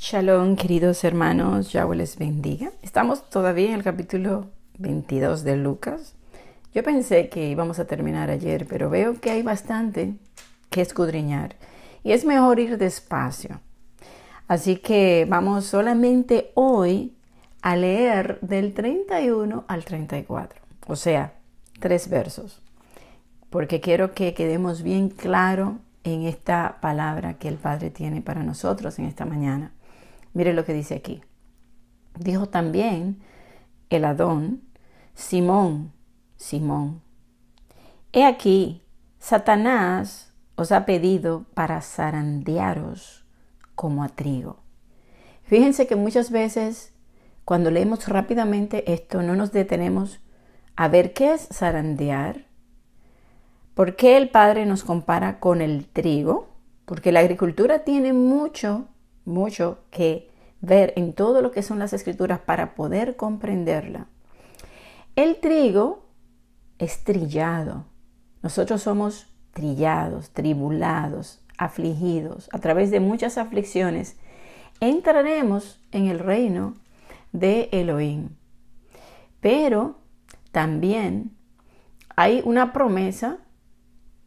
Shalom, queridos hermanos, Yahweh les bendiga. Estamos todavía en el capítulo 22 de Lucas. Yo pensé que íbamos a terminar ayer, pero veo que hay bastante que escudriñar y es mejor ir despacio. Así que vamos solamente hoy a leer del 31 al 34, o sea, tres versos, porque quiero que quedemos bien claro en esta palabra que el Padre tiene para nosotros en esta mañana. Mire lo que dice aquí. Dijo también el Adón, Simón, Simón, he aquí, Satanás os ha pedido para zarandearos como a trigo. Fíjense que muchas veces cuando leemos rápidamente esto no nos detenemos a ver qué es zarandear, por qué el Padre nos compara con el trigo, porque la agricultura tiene mucho mucho que ver en todo lo que son las escrituras para poder comprenderla. El trigo es trillado. Nosotros somos trillados, tribulados, afligidos. A través de muchas aflicciones entraremos en el reino de Elohim. Pero también hay una promesa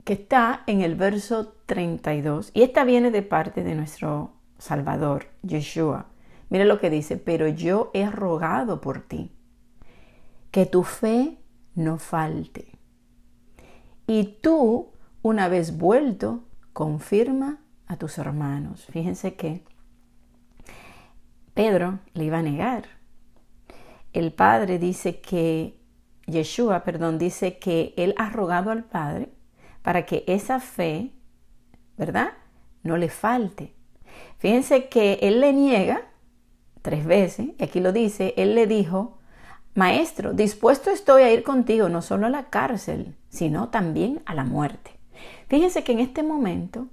que está en el verso 32 y esta viene de parte de nuestro Salvador, Yeshua. Mire lo que dice, pero yo he rogado por ti, que tu fe no falte. Y tú, una vez vuelto, confirma a tus hermanos. Fíjense que Pedro le iba a negar. El Padre dice que, Yeshua, perdón, dice que él ha rogado al Padre para que esa fe, ¿verdad? No le falte. Fíjense que él le niega tres veces, y aquí lo dice, él le dijo, Maestro, dispuesto estoy a ir contigo no solo a la cárcel, sino también a la muerte. Fíjense que en este momento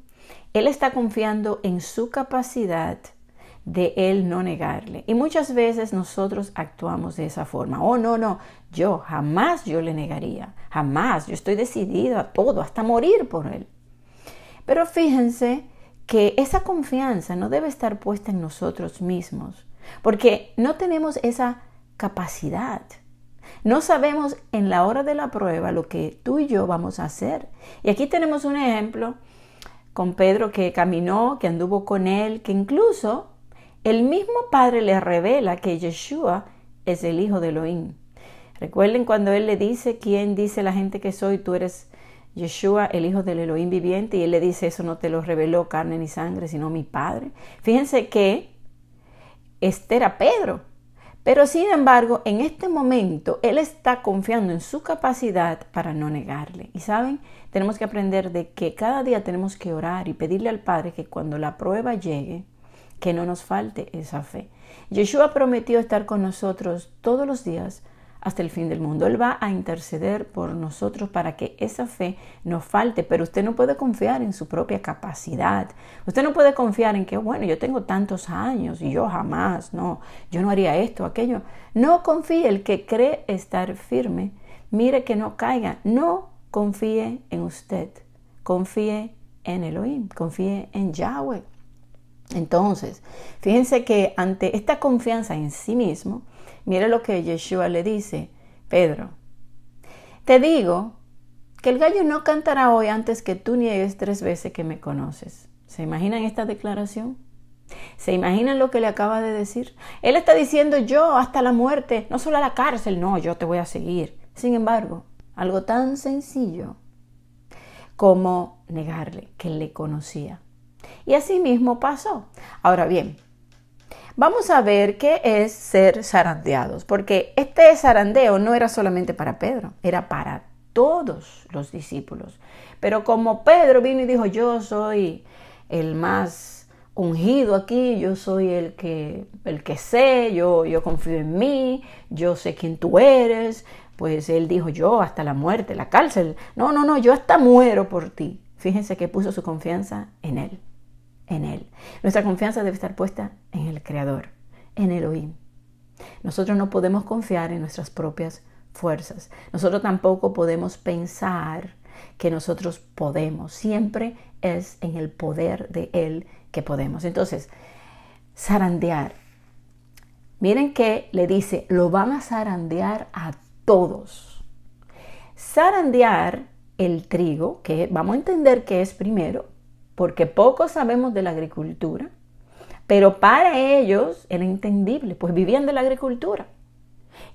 él está confiando en su capacidad de él no negarle. Y muchas veces nosotros actuamos de esa forma. Oh, no, no, yo jamás yo le negaría, jamás, yo estoy decidido a todo, hasta morir por él. Pero fíjense que esa confianza no debe estar puesta en nosotros mismos, porque no tenemos esa capacidad. No sabemos en la hora de la prueba lo que tú y yo vamos a hacer. Y aquí tenemos un ejemplo con Pedro que caminó, que anduvo con él, que incluso el mismo Padre le revela que Yeshua es el hijo de Elohim. Recuerden cuando él le dice, ¿quién dice la gente que soy? Tú eres Yeshua, el hijo del Elohim viviente, y él le dice, eso no te lo reveló carne ni sangre, sino mi Padre. Fíjense que este era Pedro, pero sin embargo, en este momento, él está confiando en su capacidad para no negarle. Y saben, tenemos que aprender de que cada día tenemos que orar y pedirle al Padre que cuando la prueba llegue, que no nos falte esa fe. Yeshua prometió estar con nosotros todos los días hasta el fin del mundo. Él va a interceder por nosotros para que esa fe no falte, pero usted no puede confiar en su propia capacidad. Usted no puede confiar en que, bueno, yo tengo tantos años y yo jamás, no, yo no haría esto, aquello. No confíe, el que cree estar firme, mire que no caiga. No confíe en usted, confíe en Elohim, confíe en Yahweh. Entonces, fíjense que ante esta confianza en sí mismo, Mire lo que Yeshua le dice, Pedro. Te digo que el gallo no cantará hoy antes que tú niegues tres veces que me conoces. ¿Se imaginan esta declaración? ¿Se imaginan lo que le acaba de decir? Él está diciendo yo hasta la muerte, no solo a la cárcel, no, yo te voy a seguir. Sin embargo, algo tan sencillo como negarle que le conocía. Y así mismo pasó. Ahora bien, vamos a ver qué es ser zarandeados, porque este zarandeo no era solamente para Pedro, era para todos los discípulos. Pero como Pedro vino y dijo, yo soy el más ungido aquí, yo soy el que, el que sé, yo, yo confío en mí, yo sé quién tú eres, pues él dijo, yo hasta la muerte, la cárcel, no, no, no, yo hasta muero por ti. Fíjense que puso su confianza en él en Él. Nuestra confianza debe estar puesta en el Creador, en Elohim. Nosotros no podemos confiar en nuestras propias fuerzas. Nosotros tampoco podemos pensar que nosotros podemos. Siempre es en el poder de Él que podemos. Entonces, zarandear. Miren que le dice, lo van a zarandear a todos. Zarandear el trigo, que vamos a entender que es primero porque poco sabemos de la agricultura, pero para ellos era entendible, pues vivían de la agricultura.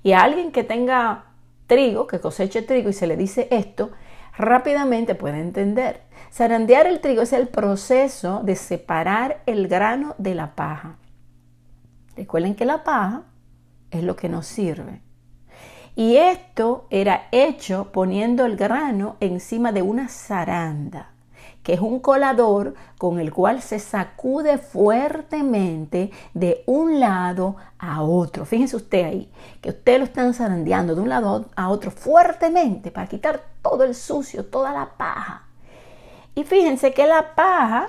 Y a alguien que tenga trigo, que coseche trigo y se le dice esto, rápidamente puede entender. Sarandear el trigo es el proceso de separar el grano de la paja. Recuerden que la paja es lo que nos sirve. Y esto era hecho poniendo el grano encima de una zaranda que es un colador con el cual se sacude fuertemente de un lado a otro. Fíjense usted ahí, que usted lo están zarandeando de un lado a otro fuertemente para quitar todo el sucio, toda la paja. Y fíjense que la paja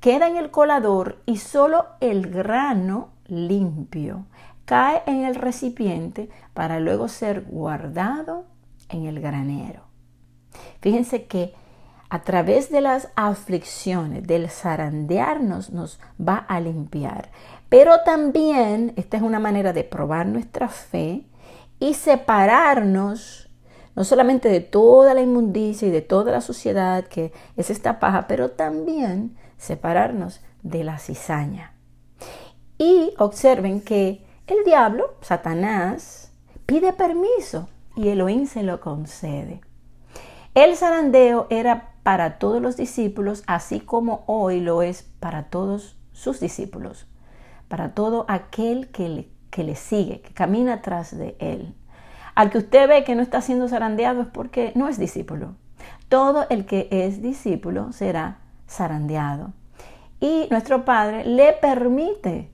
queda en el colador y solo el grano limpio cae en el recipiente para luego ser guardado en el granero. Fíjense que a través de las aflicciones, del zarandearnos, nos va a limpiar. Pero también, esta es una manera de probar nuestra fe y separarnos, no solamente de toda la inmundicia y de toda la suciedad que es esta paja, pero también separarnos de la cizaña. Y observen que el diablo, Satanás, pide permiso y Elohim se lo concede. El zarandeo era para todos los discípulos, así como hoy lo es para todos sus discípulos, para todo aquel que le, sigue, que camina atrás de él. Al que usted ve que no está siendo zarandeado es porque no es discípulo. Todo el que es discípulo será zarandeado. Y nuestro Padre le permite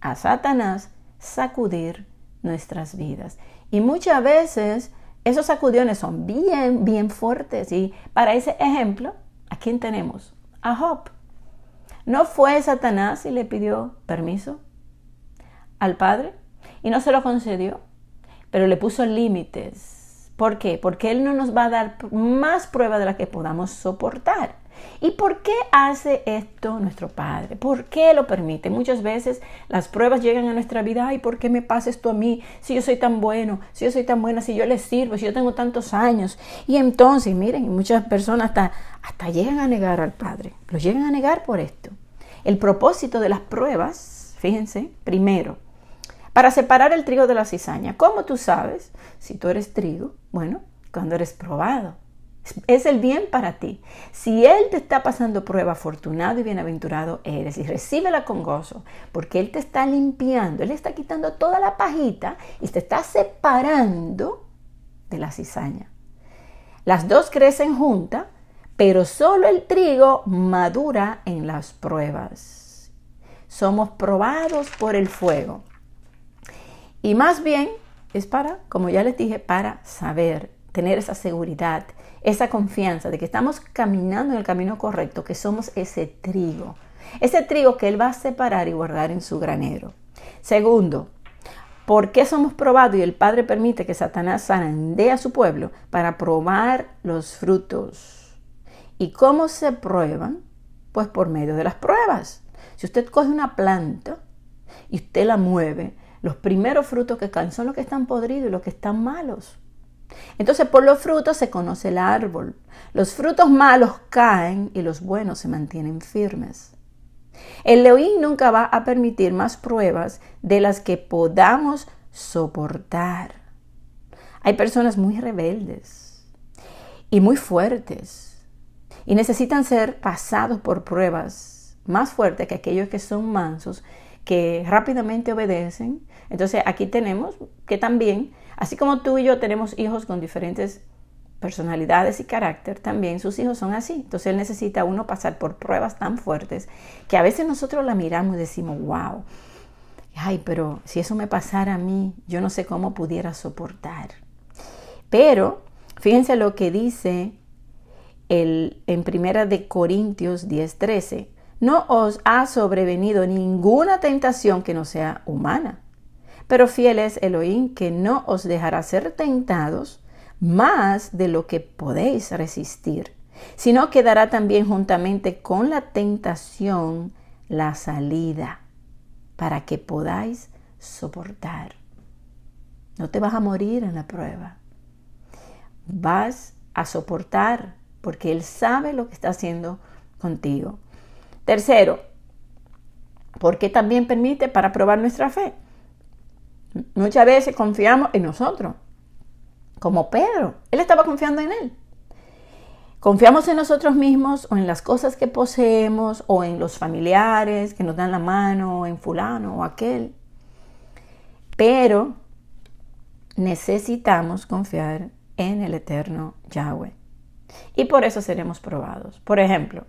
a Satanás sacudir nuestras vidas. Y muchas veces esos sacudiones son bien, bien fuertes. Y para ese ejemplo, ¿a quién tenemos? A Job. ¿No fue Satanás y le pidió permiso al Padre? Y no se lo concedió, pero le puso límites. ¿Por qué? Porque Él no nos va a dar más prueba de la que podamos soportar. ¿Y por qué hace esto nuestro Padre? ¿Por qué lo permite? Muchas veces las pruebas llegan a nuestra vida, ¿Y ¿por qué me pasa esto a mí? Si yo soy tan bueno, si yo soy tan buena, si yo le sirvo, si yo tengo tantos años. Y entonces, miren, muchas personas hasta, hasta llegan a negar al Padre, lo llegan a negar por esto. El propósito de las pruebas, fíjense, primero, para separar el trigo de la cizaña. ¿Cómo tú sabes si tú eres trigo? Bueno, cuando eres probado. Es el bien para ti. Si Él te está pasando prueba, afortunado y bienaventurado eres. Y recíbela con gozo, porque Él te está limpiando, Él está quitando toda la pajita y te está separando de la cizaña. Las dos crecen juntas, pero solo el trigo madura en las pruebas. Somos probados por el fuego. Y más bien es para, como ya les dije, para saber tener esa seguridad, esa confianza de que estamos caminando en el camino correcto, que somos ese trigo, ese trigo que Él va a separar y guardar en su granero. Segundo, ¿por qué somos probados y el Padre permite que Satanás de a su pueblo para probar los frutos? ¿Y cómo se prueban? Pues por medio de las pruebas. Si usted coge una planta y usted la mueve, los primeros frutos que caen son los que están podridos y los que están malos. Entonces por los frutos se conoce el árbol. Los frutos malos caen y los buenos se mantienen firmes. El León nunca va a permitir más pruebas de las que podamos soportar. Hay personas muy rebeldes y muy fuertes y necesitan ser pasados por pruebas más fuertes que aquellos que son mansos, que rápidamente obedecen. Entonces aquí tenemos que también Así como tú y yo tenemos hijos con diferentes personalidades y carácter, también sus hijos son así. Entonces él necesita uno pasar por pruebas tan fuertes que a veces nosotros la miramos y decimos, wow, ay, pero si eso me pasara a mí, yo no sé cómo pudiera soportar. Pero fíjense lo que dice el, en Primera de Corintios 10:13. No os ha sobrevenido ninguna tentación que no sea humana pero fiel es Elohim que no os dejará ser tentados más de lo que podéis resistir, sino que dará también juntamente con la tentación la salida para que podáis soportar. No te vas a morir en la prueba. Vas a soportar porque Él sabe lo que está haciendo contigo. Tercero, porque también permite para probar nuestra fe. Muchas veces confiamos en nosotros, como Pedro. Él estaba confiando en él. Confiamos en nosotros mismos o en las cosas que poseemos o en los familiares que nos dan la mano, o en fulano o aquel. Pero necesitamos confiar en el eterno Yahweh. Y por eso seremos probados. Por ejemplo,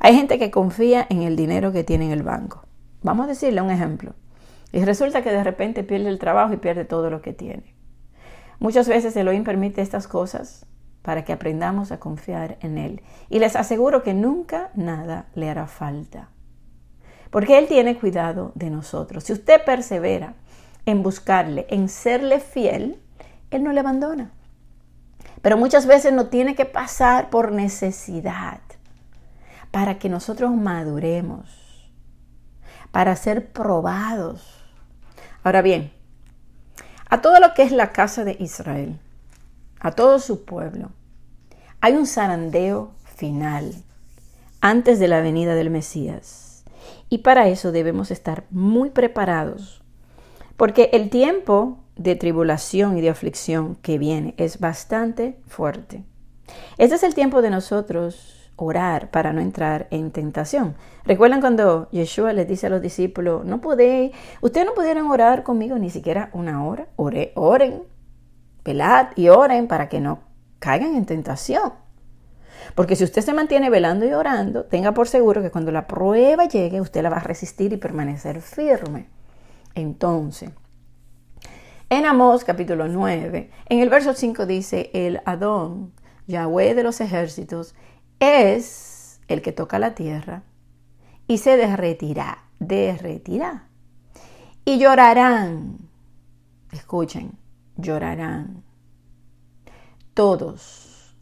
hay gente que confía en el dinero que tiene en el banco. Vamos a decirle un ejemplo. Y resulta que de repente pierde el trabajo y pierde todo lo que tiene. Muchas veces Elohim permite estas cosas para que aprendamos a confiar en Él. Y les aseguro que nunca nada le hará falta. Porque Él tiene cuidado de nosotros. Si usted persevera en buscarle, en serle fiel, Él no le abandona. Pero muchas veces no tiene que pasar por necesidad para que nosotros maduremos, para ser probados Ahora bien, a todo lo que es la casa de Israel, a todo su pueblo, hay un zarandeo final antes de la venida del Mesías. Y para eso debemos estar muy preparados, porque el tiempo de tribulación y de aflicción que viene es bastante fuerte. Este es el tiempo de nosotros orar para no entrar en tentación. ¿Recuerdan cuando Yeshua les dice a los discípulos, no podéis, ustedes no pudieron orar conmigo ni siquiera una hora? Ore, oren, velad y oren para que no caigan en tentación. Porque si usted se mantiene velando y orando, tenga por seguro que cuando la prueba llegue, usted la va a resistir y permanecer firme. Entonces, en Amós capítulo 9, en el verso 5 dice, el Adón, Yahweh de los ejércitos, es el que toca la tierra y se derretirá, derretirá. Y llorarán, escuchen, llorarán todos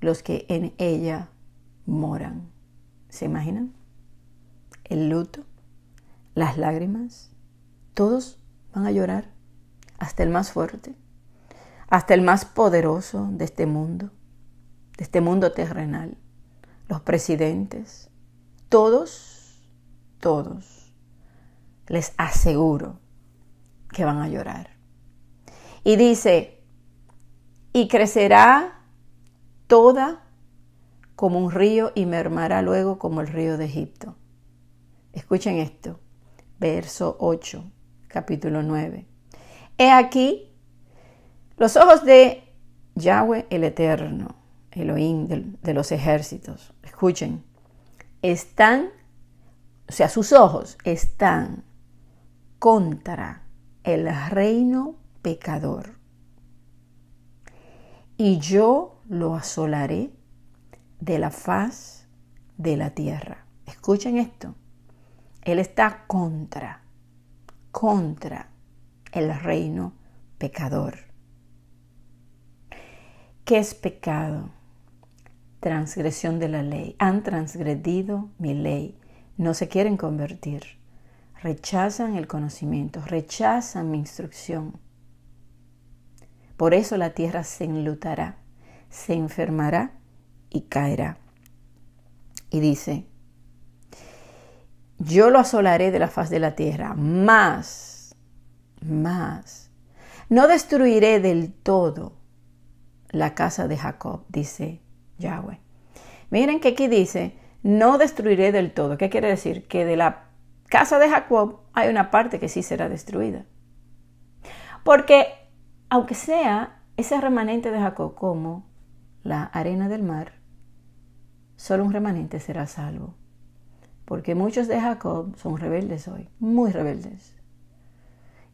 los que en ella moran. ¿Se imaginan? El luto, las lágrimas, todos van a llorar, hasta el más fuerte, hasta el más poderoso de este mundo, de este mundo terrenal los presidentes, todos, todos, les aseguro que van a llorar. Y dice, y crecerá toda como un río y mermará luego como el río de Egipto. Escuchen esto, verso 8, capítulo 9. He aquí los ojos de Yahweh el Eterno, Elohim de, de los ejércitos, escuchen, están, o sea, sus ojos están contra el reino pecador. Y yo lo asolaré de la faz de la tierra. Escuchen esto. Él está contra, contra el reino pecador. ¿Qué es pecado? transgresión de la ley, han transgredido mi ley, no se quieren convertir, rechazan el conocimiento, rechazan mi instrucción. Por eso la tierra se enlutará, se enfermará y caerá. Y dice, yo lo asolaré de la faz de la tierra, más, más. No destruiré del todo la casa de Jacob, dice Yahweh. Miren que aquí dice, no destruiré del todo. ¿Qué quiere decir? Que de la casa de Jacob hay una parte que sí será destruida. Porque aunque sea ese remanente de Jacob como la arena del mar, solo un remanente será salvo. Porque muchos de Jacob son rebeldes hoy, muy rebeldes.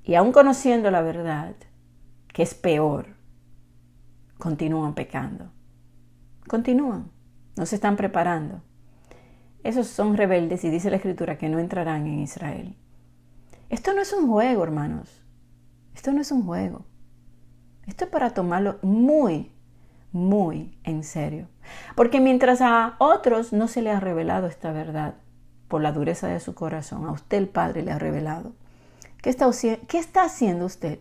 Y aun conociendo la verdad, que es peor, continúan pecando. Continúan, no se están preparando. Esos son rebeldes y dice la escritura que no entrarán en Israel. Esto no es un juego, hermanos. Esto no es un juego. Esto es para tomarlo muy, muy en serio. Porque mientras a otros no se le ha revelado esta verdad, por la dureza de su corazón, a usted el Padre le ha revelado. ¿Qué está, ¿Qué está haciendo usted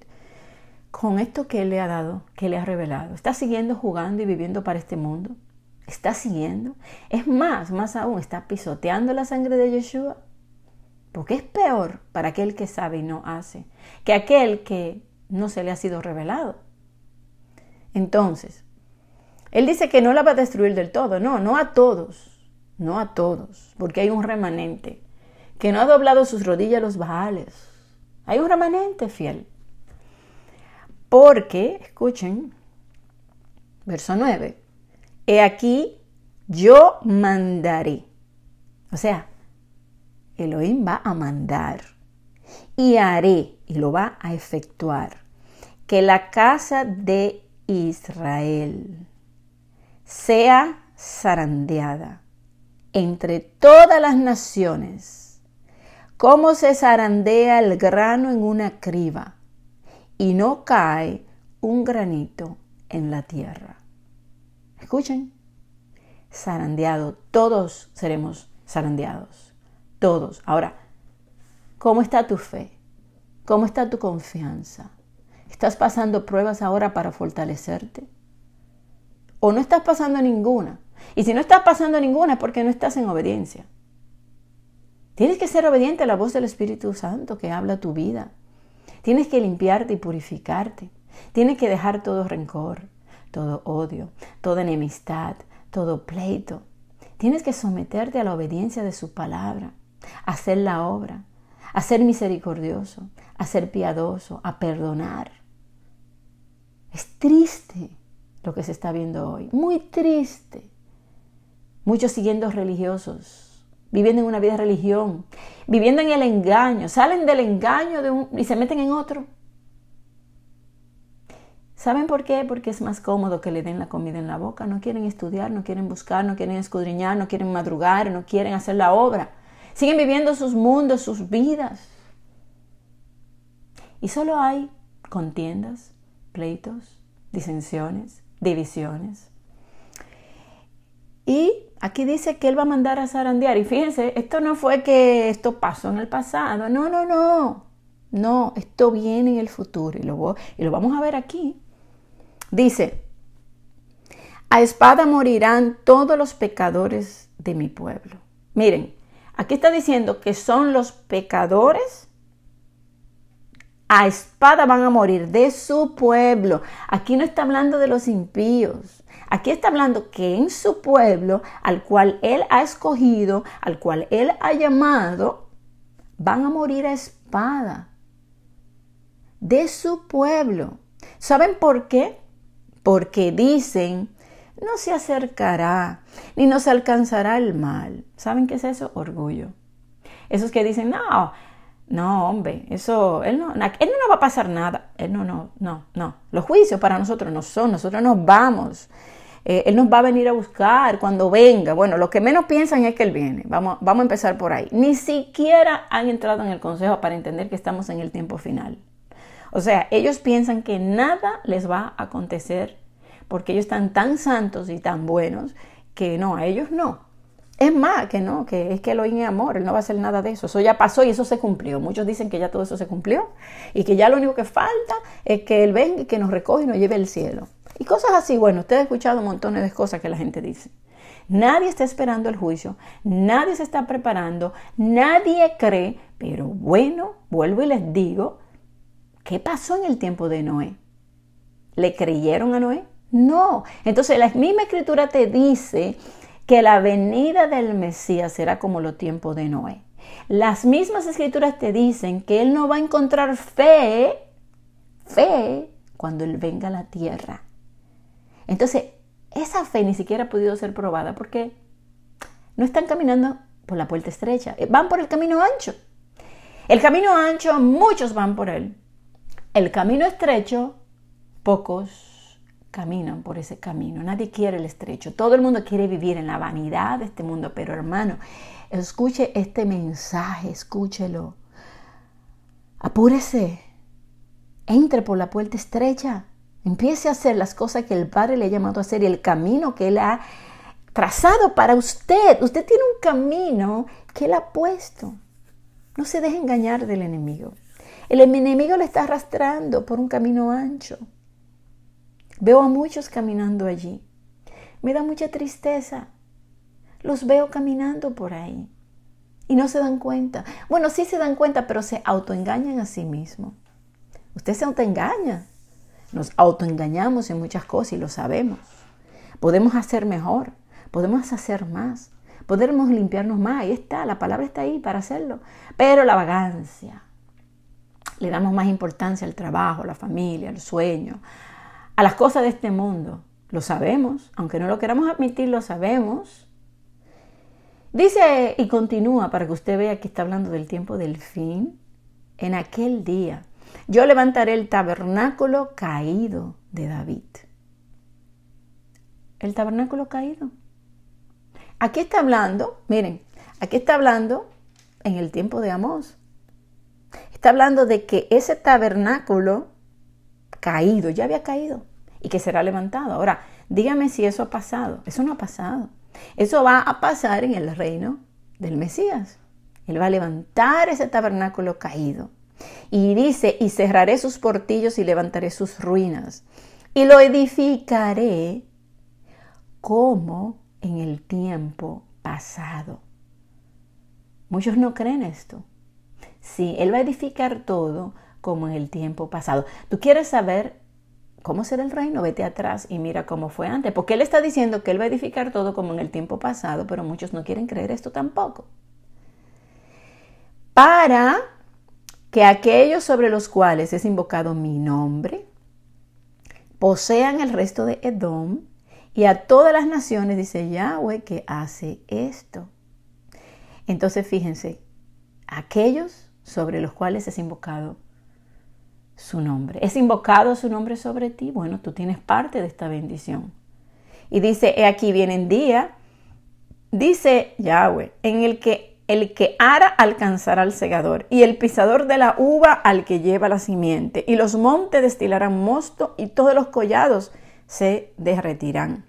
con esto que Él le ha dado, que le ha revelado. ¿Está siguiendo jugando y viviendo para este mundo? ¿Está siguiendo? Es más, más aún, ¿está pisoteando la sangre de Yeshua? Porque es peor para aquel que sabe y no hace que aquel que no se le ha sido revelado. Entonces, Él dice que no la va a destruir del todo, no, no a todos, no a todos, porque hay un remanente que no ha doblado sus rodillas los baales. Hay un remanente fiel porque, escuchen, verso 9, he aquí yo mandaré. O sea, Elohim va a mandar y haré, y lo va a efectuar, que la casa de Israel sea zarandeada entre todas las naciones, como se zarandea el grano en una criba y no cae un granito en la tierra. Escuchen, Sarandeado, todos seremos zarandeados, todos. Ahora, ¿cómo está tu fe? ¿Cómo está tu confianza? ¿Estás pasando pruebas ahora para fortalecerte? ¿O no estás pasando ninguna? Y si no estás pasando ninguna es porque no estás en obediencia. Tienes que ser obediente a la voz del Espíritu Santo que habla tu vida, Tienes que limpiarte y purificarte. Tienes que dejar todo rencor, todo odio, toda enemistad, todo pleito. Tienes que someterte a la obediencia de su palabra, hacer la obra, a ser misericordioso, a ser piadoso, a perdonar. Es triste lo que se está viendo hoy, muy triste. Muchos siguiendo religiosos viviendo en una vida de religión, viviendo en el engaño, salen del engaño de un, y se meten en otro. ¿Saben por qué? Porque es más cómodo que le den la comida en la boca. No quieren estudiar, no quieren buscar, no quieren escudriñar, no quieren madrugar, no quieren hacer la obra. Siguen viviendo sus mundos, sus vidas. Y solo hay contiendas, pleitos, disensiones, divisiones. Y aquí dice que él va a mandar a zarandear. Y fíjense, esto no fue que esto pasó en el pasado. No, no, no. No, esto viene en el futuro y lo, y lo vamos a ver aquí. Dice, a espada morirán todos los pecadores de mi pueblo. Miren, aquí está diciendo que son los pecadores. A espada van a morir de su pueblo. Aquí no está hablando de los impíos. Aquí está hablando que en su pueblo, al cual Él ha escogido, al cual Él ha llamado, van a morir a espada de su pueblo. ¿Saben por qué? Porque dicen, no se acercará, ni nos alcanzará el mal. ¿Saben qué es eso? Orgullo. Esos que dicen, no, no, hombre, eso, él no, él no va a pasar nada. Eh, no, no, no, no. Los juicios para nosotros no son, nosotros nos vamos. Eh, él nos va a venir a buscar cuando venga. Bueno, lo que menos piensan es que Él viene. Vamos, vamos a empezar por ahí. Ni siquiera han entrado en el consejo para entender que estamos en el tiempo final. O sea, ellos piensan que nada les va a acontecer porque ellos están tan santos y tan buenos que no, a ellos no. Es más que no, que es que lo en amor, él no va a hacer nada de eso. Eso ya pasó y eso se cumplió. Muchos dicen que ya todo eso se cumplió y que ya lo único que falta es que él venga y que nos recoge y nos lleve al cielo. Y cosas así, bueno, usted ha escuchado montones de cosas que la gente dice. Nadie está esperando el juicio, nadie se está preparando, nadie cree, pero bueno, vuelvo y les digo, ¿qué pasó en el tiempo de Noé? ¿Le creyeron a Noé? No. Entonces la misma escritura te dice que la venida del Mesías será como los tiempos de Noé. Las mismas escrituras te dicen que Él no va a encontrar fe, fe, cuando Él venga a la tierra. Entonces, esa fe ni siquiera ha podido ser probada porque no están caminando por la puerta estrecha, eh, van por el camino ancho. El camino ancho, muchos van por él. El camino estrecho, pocos caminan por ese camino. Nadie quiere el estrecho. Todo el mundo quiere vivir en la vanidad de este mundo. Pero hermano, escuche este mensaje, escúchelo. Apúrese. Entre por la puerta estrecha. Empiece a hacer las cosas que el Padre le ha llamado a hacer y el camino que Él ha trazado para usted. Usted tiene un camino que Él ha puesto. No se deje engañar del enemigo. El em-, enemigo le está arrastrando por un camino ancho. Veo a muchos caminando allí. Me da mucha tristeza. Los veo caminando por ahí. Y no se dan cuenta. Bueno, sí se dan cuenta, pero se autoengañan a sí mismos. Usted se autoengaña. Nos autoengañamos en muchas cosas y lo sabemos. Podemos hacer mejor, podemos hacer más, podemos limpiarnos más. Ahí está, la palabra está ahí para hacerlo. Pero la vagancia. Le damos más importancia al trabajo, a la familia, al sueño, a las cosas de este mundo. Lo sabemos, aunque no lo queramos admitir, lo sabemos. Dice y continúa para que usted vea que está hablando del tiempo del fin. En aquel día yo levantaré el tabernáculo caído de David. El tabernáculo caído. Aquí está hablando, miren, aquí está hablando en el tiempo de Amos. Está hablando de que ese tabernáculo caído, ya había caído y que será levantado. Ahora, dígame si eso ha pasado. Eso no ha pasado. Eso va a pasar en el reino del Mesías. Él va a levantar ese tabernáculo caído y dice, y cerraré sus portillos y levantaré sus ruinas, y lo edificaré como en el tiempo pasado. Muchos no creen esto. Sí, Él va a edificar todo como en el tiempo pasado. ¿Tú quieres saber cómo será el reino? Vete atrás y mira cómo fue antes. Porque Él está diciendo que Él va a edificar todo como en el tiempo pasado, pero muchos no quieren creer esto tampoco. Para aquellos sobre los cuales es invocado mi nombre posean el resto de Edom y a todas las naciones, dice Yahweh, que hace esto. Entonces fíjense, aquellos sobre los cuales es invocado su nombre. Es invocado su nombre sobre ti. Bueno, tú tienes parte de esta bendición. Y dice, he aquí viene el día, dice Yahweh, en el que el que ara alcanzará al segador, y el pisador de la uva al que lleva la simiente, y los montes destilarán mosto, y todos los collados se derretirán.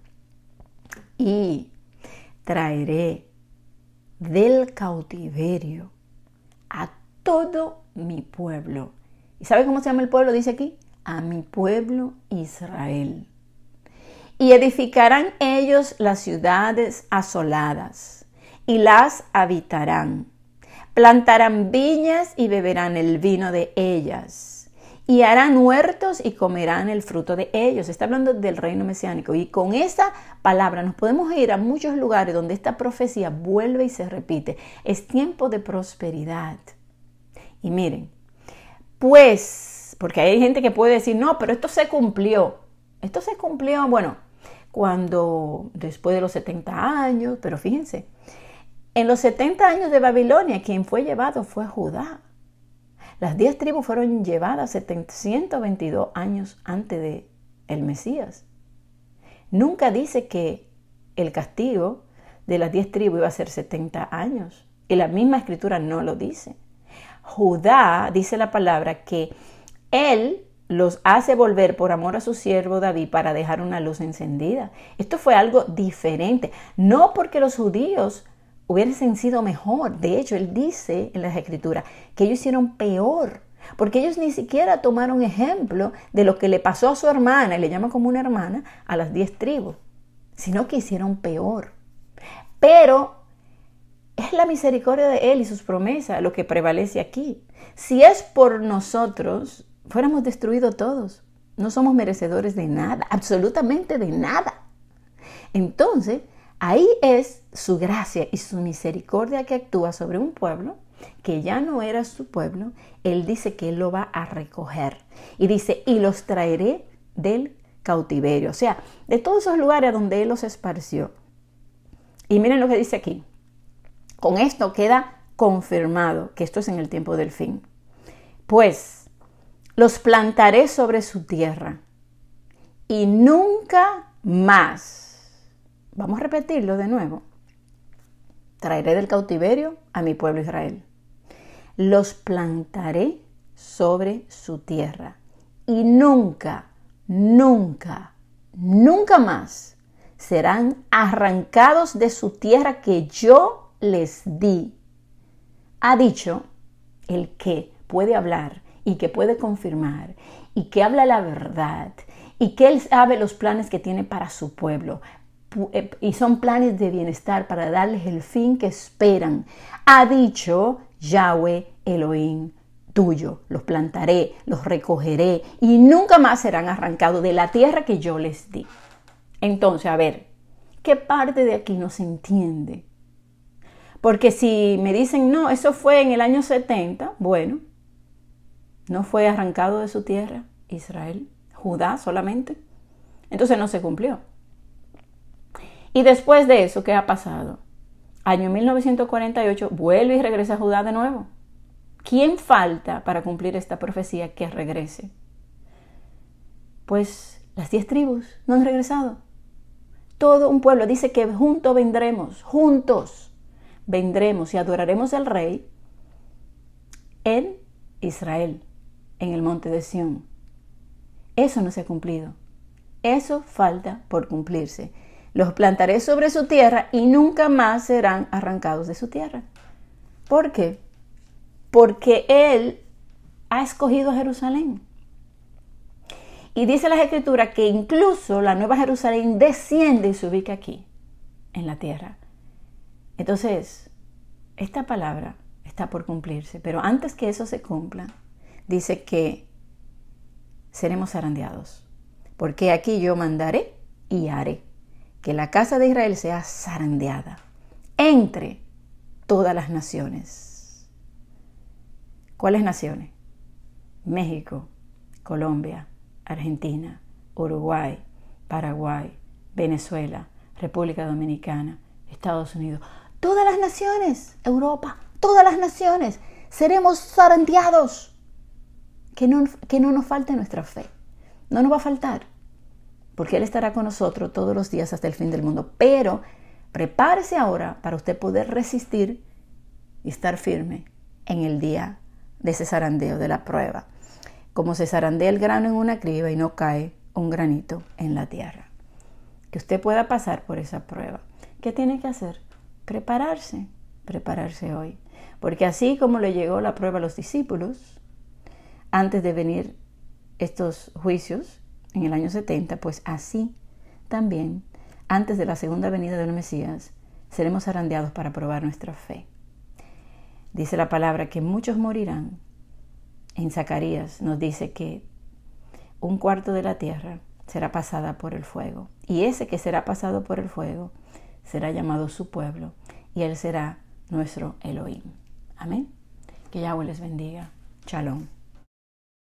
Y traeré del cautiverio a todo mi pueblo. ¿Y sabe cómo se llama el pueblo? Dice aquí, a mi pueblo Israel. Y edificarán ellos las ciudades asoladas y las habitarán. Plantarán viñas y beberán el vino de ellas. Y harán huertos y comerán el fruto de ellos. Está hablando del reino mesiánico. Y con esa palabra nos podemos ir a muchos lugares donde esta profecía vuelve y se repite. Es tiempo de prosperidad. Y miren, pues, porque hay gente que puede decir, no, pero esto se cumplió. Esto se cumplió, bueno, cuando después de los 70 años, pero fíjense, en los 70 años de Babilonia, quien fue llevado fue Judá. Las 10 tribus fueron llevadas 722 años antes de el Mesías. Nunca dice que el castigo de las 10 tribus iba a ser 70 años. Y la misma escritura no lo dice. Judá dice la palabra que él los hace volver por amor a su siervo David para dejar una luz encendida. Esto fue algo diferente. No porque los judíos hubieran sido mejor. De hecho, él dice en las escrituras que ellos hicieron peor, porque ellos ni siquiera tomaron ejemplo de lo que le pasó a su hermana, y le llama como una hermana, a las diez tribus, sino que hicieron peor. Pero es la misericordia de Él y sus promesas lo que prevalece aquí. Si es por nosotros, fuéramos destruidos todos. No somos merecedores de nada, absolutamente de nada. Entonces, ahí es su gracia y su misericordia que actúa sobre un pueblo que ya no era su pueblo, Él dice que lo va a recoger. Y dice, y los traeré del cautiverio, o sea, de todos esos lugares donde Él los esparció. Y miren lo que dice aquí. Con esto queda confirmado que esto es en el tiempo del fin. Pues los plantaré sobre su tierra y nunca más. Vamos a repetirlo de nuevo. Traeré del cautiverio a mi pueblo Israel. Los plantaré sobre su tierra y nunca, nunca, nunca más serán arrancados de su tierra que yo les di. Ha dicho el que puede hablar y que puede confirmar y que habla la verdad y que él sabe los planes que tiene para su pueblo, eh, y son planes de bienestar para darles el fin que esperan. Ha dicho Yahweh Elohim tuyo, los plantaré, los recogeré y nunca más serán arrancados de la tierra que yo les di. Entonces, a ver, ¿qué parte de aquí no se entiende? Porque si me dicen, no, eso fue en el año 70, bueno, no fue arrancado de su tierra Israel, Judá solamente. Entonces no se cumplió. Y después de eso, ¿qué ha pasado? Año 1948 vuelve y regresa a Judá de nuevo. ¿Quién falta para cumplir esta profecía que regrese? Pues las diez tribus no han regresado. Todo un pueblo dice que juntos vendremos, juntos vendremos y adoraremos al rey en Israel, en el monte de Sión. Eso no se ha cumplido. Eso falta por cumplirse. Los plantaré sobre su tierra y nunca más serán arrancados de su tierra. ¿Por qué? Porque Él ha escogido a Jerusalén. Y dice las escrituras que incluso la Nueva Jerusalén desciende y se ubica aquí, en la tierra. Entonces, esta palabra está por cumplirse, pero antes que eso se cumpla, dice que seremos arandeados porque aquí yo mandaré y haré que la casa de Israel sea zarandeada entre todas las naciones. ¿Cuáles naciones? México, Colombia, Argentina, Uruguay, Paraguay, Venezuela, República Dominicana, Estados Unidos. Todas las naciones, Europa, todas las naciones, seremos zarandeados. Que no, que no nos falte nuestra fe. No nos va a faltar porque Él estará con nosotros todos los días hasta el fin del mundo. Pero prepárese ahora para usted poder resistir y estar firme en el día de ese zarandeo, de la prueba. Como se zarandea el grano en una criba y no cae un granito en la tierra. Que usted pueda pasar por esa prueba. ¿Qué tiene que hacer? Prepararse, prepararse hoy. Porque así como le llegó la prueba a los discípulos, antes de venir estos juicios, en el año 70, pues así también, antes de la segunda venida del Mesías, seremos arandeados para probar nuestra fe. Dice la palabra que muchos morirán. En Zacarías nos dice que un cuarto de la tierra será pasada por el fuego. Y ese que será pasado por el fuego será llamado su pueblo y él será nuestro Elohim. Amén. Que Yahweh les bendiga. Shalom.